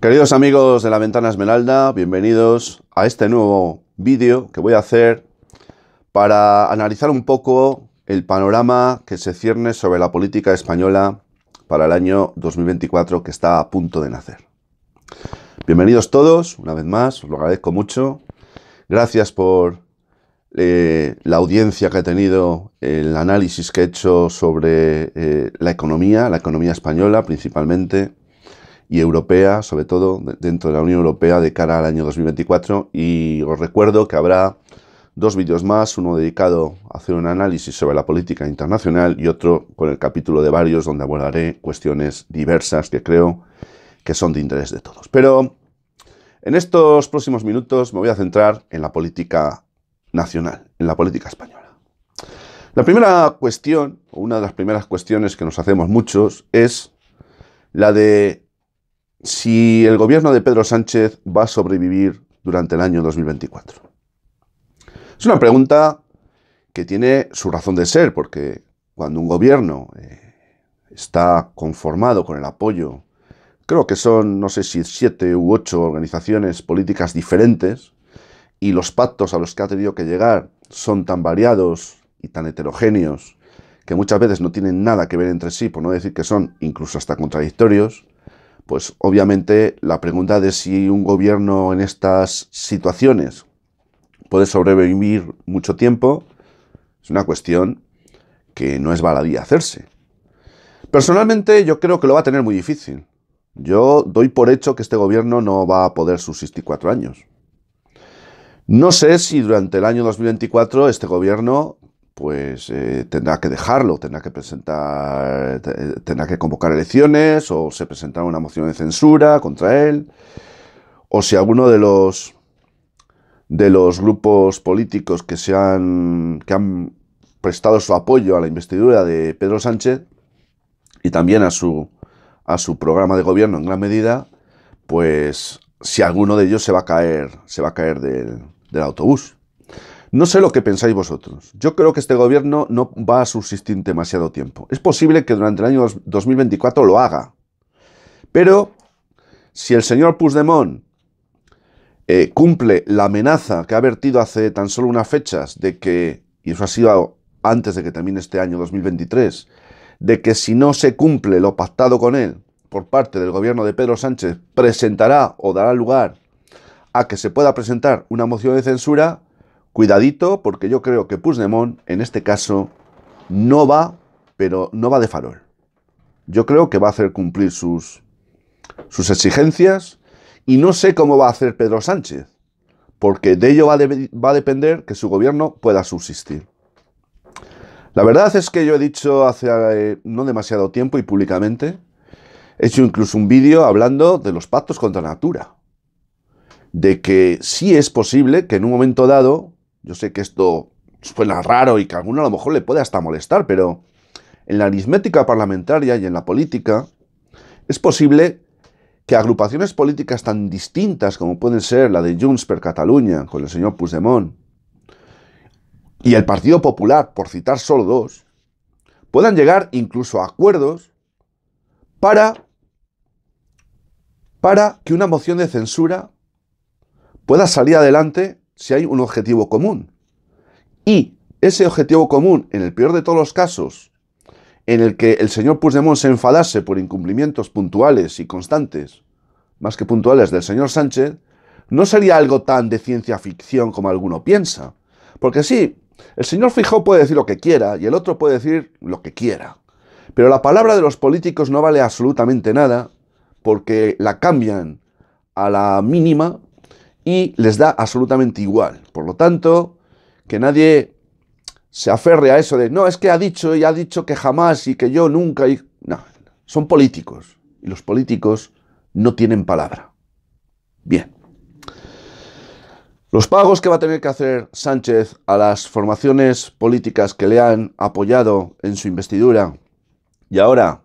Queridos amigos de la Ventana Esmeralda, bienvenidos a este nuevo vídeo que voy a hacer para analizar un poco el panorama que se cierne sobre la política española para el año 2024 que está a punto de nacer. Bienvenidos todos, una vez más, os lo agradezco mucho. Gracias por eh, la audiencia que he tenido, el análisis que he hecho sobre eh, la economía, la economía española principalmente y europea, sobre todo dentro de la Unión Europea de cara al año 2024. Y os recuerdo que habrá dos vídeos más, uno dedicado a hacer un análisis sobre la política internacional y otro con el capítulo de varios donde abordaré cuestiones diversas que creo que son de interés de todos. Pero en estos próximos minutos me voy a centrar en la política nacional, en la política española. La primera cuestión, o una de las primeras cuestiones que nos hacemos muchos, es la de si el gobierno de Pedro Sánchez va a sobrevivir durante el año 2024. Es una pregunta que tiene su razón de ser, porque cuando un gobierno eh, está conformado con el apoyo, creo que son, no sé si siete u ocho organizaciones políticas diferentes, y los pactos a los que ha tenido que llegar son tan variados y tan heterogéneos que muchas veces no tienen nada que ver entre sí, por no decir que son incluso hasta contradictorios, pues obviamente la pregunta de si un gobierno en estas situaciones puede sobrevivir mucho tiempo es una cuestión que no es baladí hacerse. Personalmente yo creo que lo va a tener muy difícil. Yo doy por hecho que este gobierno no va a poder subsistir cuatro años. No sé si durante el año 2024 este gobierno pues eh, tendrá que dejarlo, tendrá que presentar, eh, tendrá que convocar elecciones o se presentará una moción de censura contra él, o si alguno de los de los grupos políticos que se han que han prestado su apoyo a la investidura de Pedro Sánchez y también a su a su programa de gobierno en gran medida, pues si alguno de ellos se va a caer, se va a caer del autobús. No sé lo que pensáis vosotros. Yo creo que este gobierno no va a subsistir demasiado tiempo. Es posible que durante el año 2024 lo haga. Pero si el señor Puigdemont eh, cumple la amenaza que ha vertido hace tan solo unas fechas de que, y eso ha sido antes de que termine este año 2023, de que si no se cumple lo pactado con él por parte del gobierno de Pedro Sánchez, presentará o dará lugar a que se pueda presentar una moción de censura, Cuidadito, porque yo creo que Puigdemont, en este caso, no va, pero no va de farol. Yo creo que va a hacer cumplir sus, sus exigencias y no sé cómo va a hacer Pedro Sánchez, porque de ello va, a depender que su gobierno pueda subsistir. La verdad es que yo he dicho hace eh, no demasiado tiempo y públicamente, he hecho incluso un vídeo hablando de los pactos contra natura, de que sí es posible que en un momento dado yo sé que esto suena raro y que a alguno a lo mejor le puede hasta molestar, pero en la aritmética parlamentaria y en la política es posible que agrupaciones políticas tan distintas como pueden ser la de Junts per Cataluña con el señor Puigdemont y el Partido Popular, por citar solo dos, puedan llegar incluso a acuerdos para, para que una moción de censura pueda salir adelante si hay un objetivo común. Y ese objetivo común, en el peor de todos los casos, en el que el señor Puigdemont se enfadase por incumplimientos puntuales y constantes, más que puntuales del señor Sánchez, no sería algo tan de ciencia ficción como alguno piensa. Porque sí, el señor Fijó puede decir lo que quiera y el otro puede decir lo que quiera. Pero la palabra de los políticos no vale absolutamente nada porque la cambian a la mínima y les da absolutamente igual. Por lo tanto, que nadie se aferre a eso de, no, es que ha dicho y ha dicho que jamás y que yo nunca. Y... No, son políticos y los políticos no tienen palabra. Bien. Los pagos que va a tener que hacer Sánchez a las formaciones políticas que le han apoyado en su investidura y ahora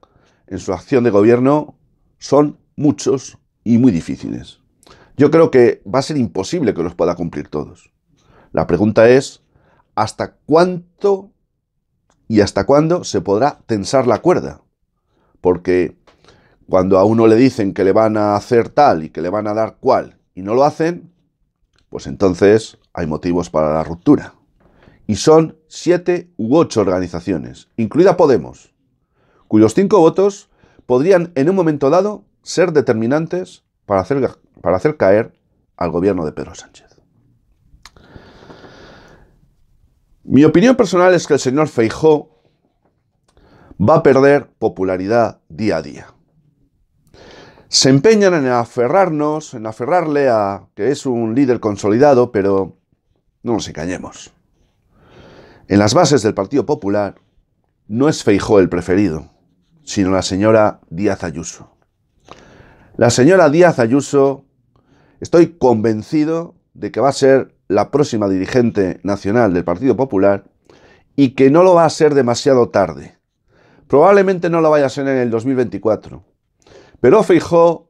en su acción de gobierno son muchos y muy difíciles yo creo que va a ser imposible que los pueda cumplir todos. La pregunta es, ¿hasta cuánto y hasta cuándo se podrá tensar la cuerda? Porque cuando a uno le dicen que le van a hacer tal y que le van a dar cual y no lo hacen, pues entonces hay motivos para la ruptura. Y son siete u ocho organizaciones, incluida Podemos, cuyos cinco votos podrían en un momento dado ser determinantes para hacer, para hacer caer al gobierno de Pedro Sánchez. Mi opinión personal es que el señor Feijó va a perder popularidad día a día. Se empeñan en aferrarnos, en aferrarle a que es un líder consolidado, pero no nos engañemos. En las bases del Partido Popular no es Feijó el preferido, sino la señora Díaz Ayuso. La señora Díaz Ayuso, estoy convencido de que va a ser la próxima dirigente nacional del Partido Popular y que no lo va a ser demasiado tarde. Probablemente no lo vaya a ser en el 2024. Pero Fijó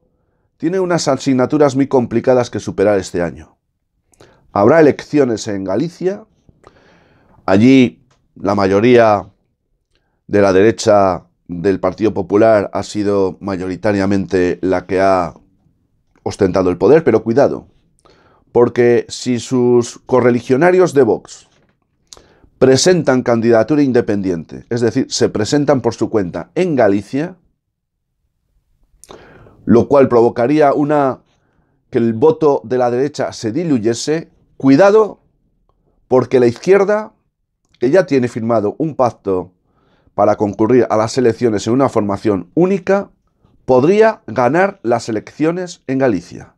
tiene unas asignaturas muy complicadas que superar este año. Habrá elecciones en Galicia. Allí la mayoría de la derecha del Partido Popular ha sido mayoritariamente la que ha ostentado el poder, pero cuidado, porque si sus correligionarios de Vox presentan candidatura independiente, es decir, se presentan por su cuenta en Galicia, lo cual provocaría una que el voto de la derecha se diluyese, cuidado, porque la izquierda, que ya tiene firmado un pacto para concurrir a las elecciones en una formación única, podría ganar las elecciones en Galicia.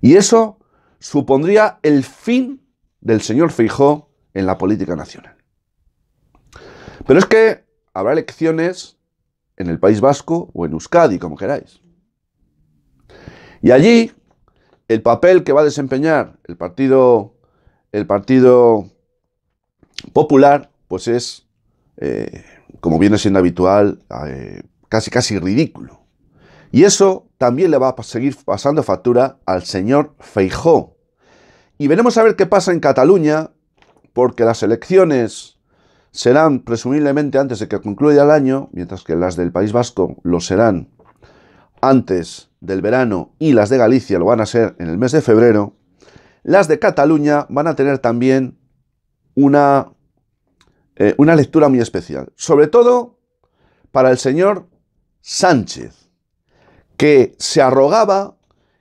Y eso supondría el fin del señor Feijó en la política nacional. Pero es que habrá elecciones en el País Vasco o en Euskadi, como queráis. Y allí el papel que va a desempeñar el Partido el Partido Popular pues es eh, como viene siendo habitual, eh, casi casi ridículo. Y eso también le va a seguir pasando factura al señor Feijó. Y veremos a ver qué pasa en Cataluña, porque las elecciones serán presumiblemente antes de que concluya el año, mientras que las del País Vasco lo serán antes del verano y las de Galicia lo van a ser en el mes de febrero. Las de Cataluña van a tener también una eh, una lectura muy especial, sobre todo para el señor Sánchez, que se arrogaba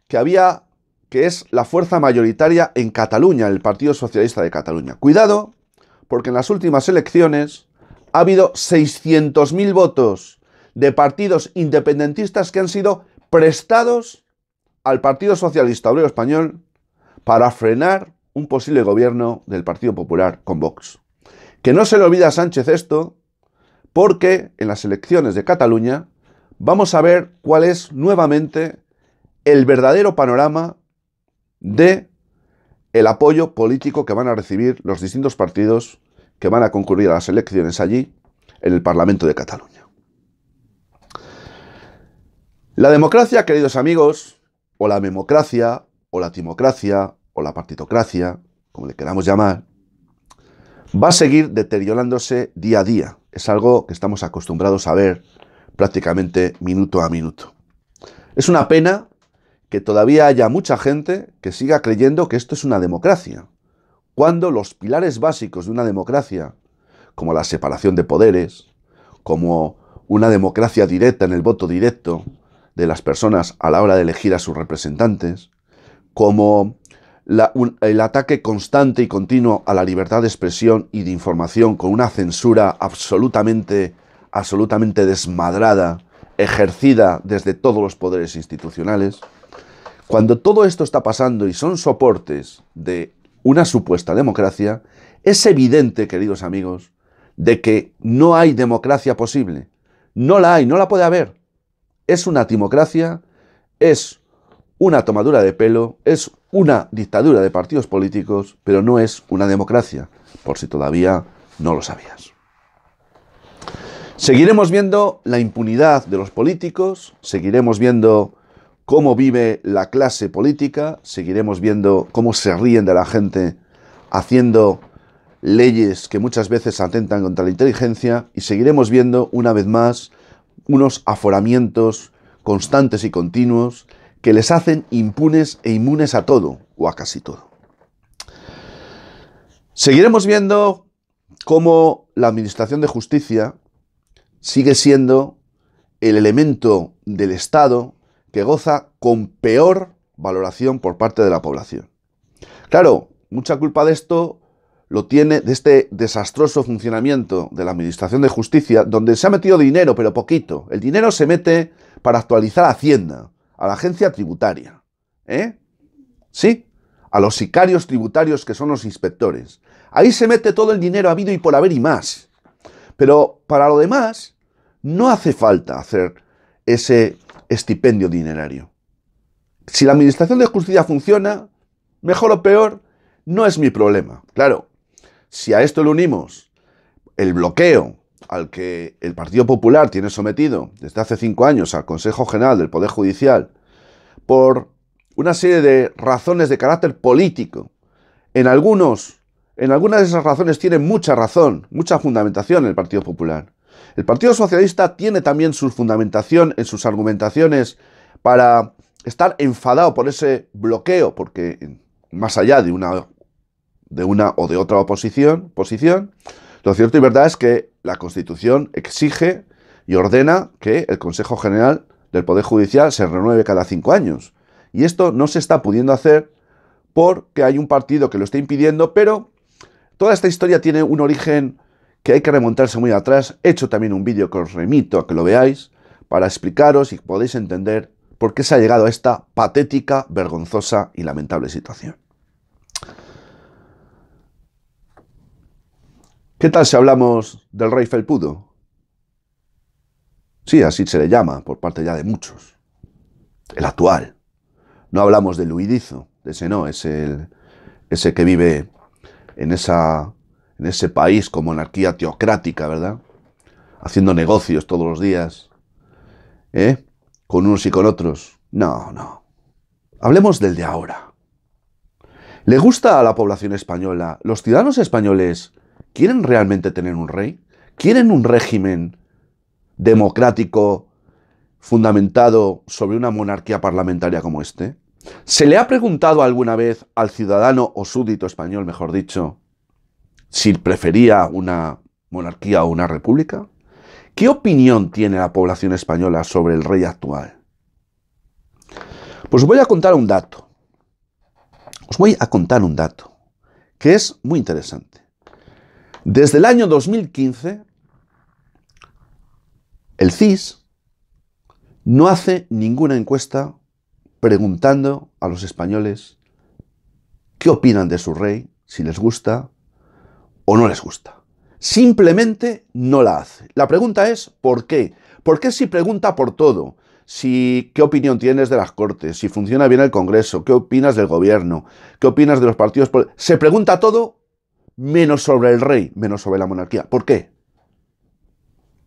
que había que es la fuerza mayoritaria en Cataluña, el Partido Socialista de Cataluña. Cuidado, porque en las últimas elecciones ha habido 600.000 votos de partidos independentistas que han sido prestados al Partido Socialista Obrero Español para frenar un posible gobierno del Partido Popular con Vox. Que no se le olvida a Sánchez esto, porque en las elecciones de Cataluña vamos a ver cuál es nuevamente el verdadero panorama de el apoyo político que van a recibir los distintos partidos que van a concurrir a las elecciones allí en el Parlamento de Cataluña. La democracia, queridos amigos, o la memocracia, o la timocracia, o la partitocracia, como le queramos llamar, va a seguir deteriorándose día a día. Es algo que estamos acostumbrados a ver prácticamente minuto a minuto. Es una pena que todavía haya mucha gente que siga creyendo que esto es una democracia, cuando los pilares básicos de una democracia, como la separación de poderes, como una democracia directa en el voto directo de las personas a la hora de elegir a sus representantes, como el ataque constante y continuo a la libertad de expresión y de información con una censura absolutamente, absolutamente desmadrada, ejercida desde todos los poderes institucionales, cuando todo esto está pasando y son soportes de una supuesta democracia, es evidente, queridos amigos, de que no hay democracia posible. No la hay, no la puede haber. Es una timocracia, es una tomadura de pelo, es una dictadura de partidos políticos, pero no es una democracia, por si todavía no lo sabías. Seguiremos viendo la impunidad de los políticos, seguiremos viendo cómo vive la clase política, seguiremos viendo cómo se ríen de la gente haciendo leyes que muchas veces atentan contra la inteligencia y seguiremos viendo una vez más unos aforamientos constantes y continuos que les hacen impunes e inmunes a todo o a casi todo. Seguiremos viendo cómo la Administración de Justicia sigue siendo el elemento del Estado que goza con peor valoración por parte de la población. Claro, mucha culpa de esto lo tiene de este desastroso funcionamiento de la Administración de Justicia, donde se ha metido dinero, pero poquito. El dinero se mete para actualizar Hacienda, a la agencia tributaria, ¿eh? ¿Sí? A los sicarios tributarios que son los inspectores. Ahí se mete todo el dinero habido y por haber y más. Pero para lo demás, no hace falta hacer ese estipendio dinerario. Si la Administración de Justicia funciona, mejor o peor, no es mi problema. Claro, si a esto le unimos el bloqueo al que el Partido Popular tiene sometido desde hace cinco años al Consejo General del Poder Judicial por una serie de razones de carácter político. En algunos, en algunas de esas razones tiene mucha razón, mucha fundamentación el Partido Popular. El Partido Socialista tiene también su fundamentación en sus argumentaciones para estar enfadado por ese bloqueo, porque más allá de una, de una o de otra oposición, posición, lo cierto y verdad es que la Constitución exige y ordena que el Consejo General del Poder Judicial se renueve cada cinco años. Y esto no se está pudiendo hacer porque hay un partido que lo está impidiendo, pero toda esta historia tiene un origen que hay que remontarse muy atrás. He hecho también un vídeo que os remito a que lo veáis para explicaros y podéis entender por qué se ha llegado a esta patética, vergonzosa y lamentable situación. ¿Qué tal si hablamos del rey felpudo? Sí, así se le llama por parte ya de muchos. El actual. No hablamos del Luidizo. de ese no, es el, ese que vive en, esa, en ese país con monarquía teocrática, ¿verdad? Haciendo negocios todos los días, ¿eh? Con unos y con otros. No, no. Hablemos del de ahora. ¿Le gusta a la población española, los ciudadanos españoles, ¿Quieren realmente tener un rey? ¿Quieren un régimen democrático fundamentado sobre una monarquía parlamentaria como este? ¿Se le ha preguntado alguna vez al ciudadano o súbdito español, mejor dicho, si prefería una monarquía o una república? ¿Qué opinión tiene la población española sobre el rey actual? Pues os voy a contar un dato. Os voy a contar un dato que es muy interesante. Desde el año 2015, el CIS no hace ninguna encuesta preguntando a los españoles qué opinan de su rey, si les gusta o no les gusta. Simplemente no la hace. La pregunta es ¿por qué? ¿Por qué si pregunta por todo? Si qué opinión tienes de las Cortes, si funciona bien el Congreso, qué opinas del gobierno, qué opinas de los partidos, se pregunta todo menos sobre el rey, menos sobre la monarquía. ¿Por qué?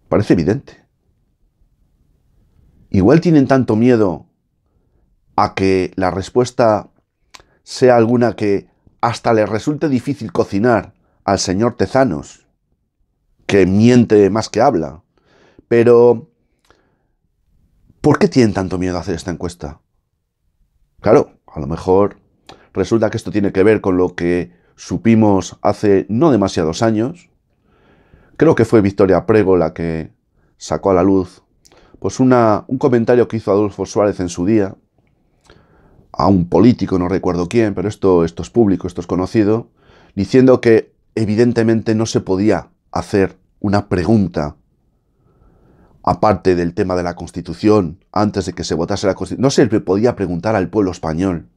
Parece evidente. Igual tienen tanto miedo a que la respuesta sea alguna que hasta les resulte difícil cocinar al señor Tezanos, que miente más que habla. Pero, ¿por qué tienen tanto miedo a hacer esta encuesta? Claro, a lo mejor resulta que esto tiene que ver con lo que supimos hace no demasiados años, creo que fue Victoria Prego la que sacó a la luz, pues un comentario que hizo Adolfo Suárez en su día, a un político, no recuerdo quién, pero esto, esto es público, esto es conocido, diciendo que evidentemente no se podía hacer una pregunta aparte del tema de la Constitución, antes de que se votase la Constitución, no se podía preguntar al pueblo español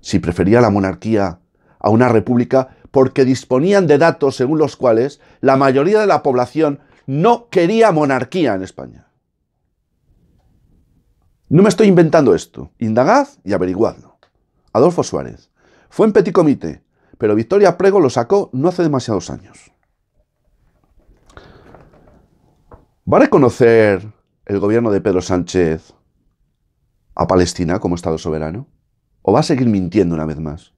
si prefería la monarquía a una república porque disponían de datos según los cuales la mayoría de la población no quería monarquía en España. No me estoy inventando esto. Indagad y averiguadlo. Adolfo Suárez. Fue en petit comité, pero Victoria Prego lo sacó no hace demasiados años. ¿Va a reconocer el gobierno de Pedro Sánchez a Palestina como Estado soberano? ¿O va a seguir mintiendo una vez más?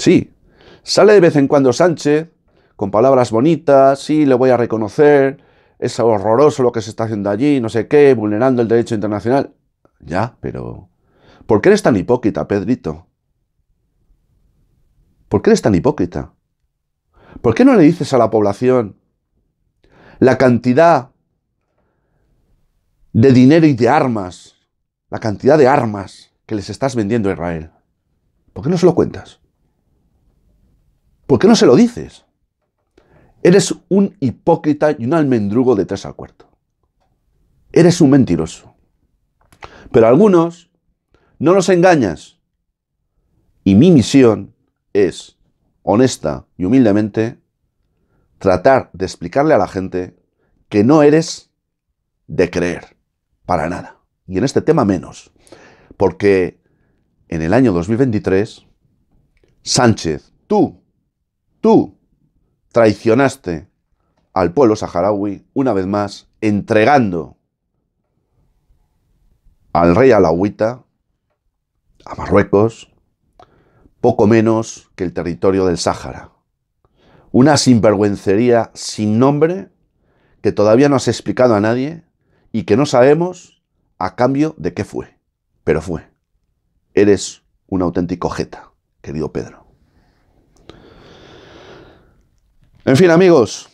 Sí, sale de vez en cuando Sánchez con palabras bonitas, sí, le voy a reconocer, es horroroso lo que se está haciendo allí, no sé qué, vulnerando el derecho internacional. Ya, pero... ¿Por qué eres tan hipócrita, Pedrito? ¿Por qué eres tan hipócrita? ¿Por qué no le dices a la población la cantidad de dinero y de armas, la cantidad de armas que les estás vendiendo a Israel? ¿Por qué no se lo cuentas? ¿Por qué no se lo dices? Eres un hipócrita y un almendrugo de tres a cuarto. Eres un mentiroso. Pero algunos no nos engañas. Y mi misión es, honesta y humildemente, tratar de explicarle a la gente que no eres de creer, para nada. Y en este tema menos. Porque en el año 2023, Sánchez, tú Tú traicionaste al pueblo saharaui una vez más, entregando al rey alauita, a Marruecos, poco menos que el territorio del Sáhara. Una sinvergüencería sin nombre que todavía no has explicado a nadie y que no sabemos a cambio de qué fue. Pero fue. Eres un auténtico jeta, querido Pedro. En fin, amigos,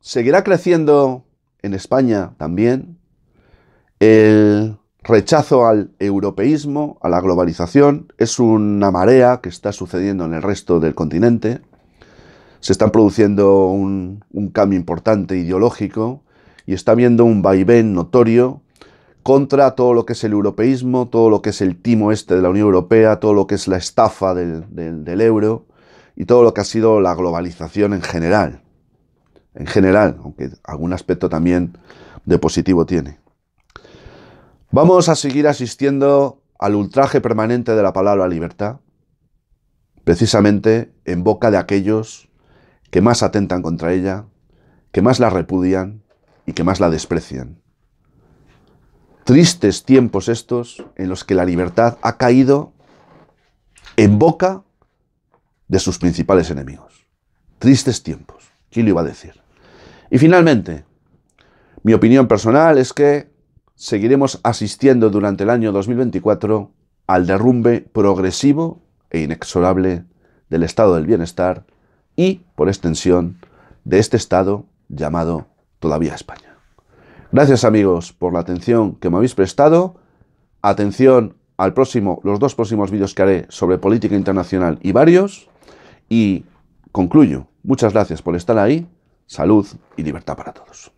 seguirá creciendo en España también el rechazo al europeísmo, a la globalización. Es una marea que está sucediendo en el resto del continente. Se está produciendo un, cambio importante ideológico y está habiendo un vaivén notorio contra todo lo que es el europeísmo, todo lo que es el timo este de la Unión Europea, todo lo que es la estafa del euro y todo lo que ha sido la globalización en general. En general, aunque algún aspecto también de positivo tiene. Vamos a seguir asistiendo al ultraje permanente de la palabra libertad, precisamente en boca de aquellos que más atentan contra ella, que más la repudian y que más la desprecian. Tristes tiempos estos en los que la libertad ha caído en boca de sus principales enemigos. Tristes tiempos, ¿quién lo iba a decir? Y finalmente, mi opinión personal es que seguiremos asistiendo durante el año 2024 al derrumbe progresivo e inexorable del estado del bienestar y, por extensión, de este estado llamado todavía España. Gracias amigos por la atención que me habéis prestado. Atención al próximo, los dos próximos vídeos que haré sobre política internacional y varios. Y concluyo. Muchas gracias por estar ahí. Salud y libertad para todos.